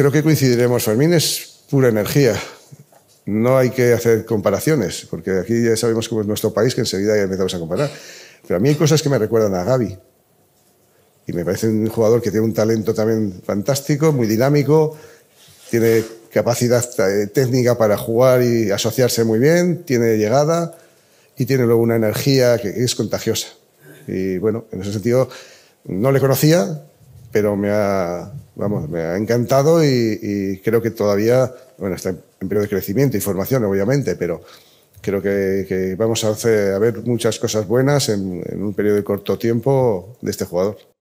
creo que coincidiremos. Fermín es pura energía. No hay que hacer comparaciones, porque aquí ya sabemos cómo es nuestro país, que enseguida ya empezamos a comparar. Pero a mí hay cosas que me recuerdan a Gaby. Y me parece un jugador que tiene un talento también fantástico, muy dinámico, tiene capacidad eh, técnica para jugar y asociarse muy bien, tiene llegada y tiene luego una energía que es contagiosa. Y bueno, en ese sentido no le conocía, pero me ha, vamos, me ha encantado y, creo que todavía, bueno, está en periodo de crecimiento y formación, obviamente, pero creo que, vamos a, hacer, a ver muchas cosas buenas en un periodo de corto tiempo de este jugador.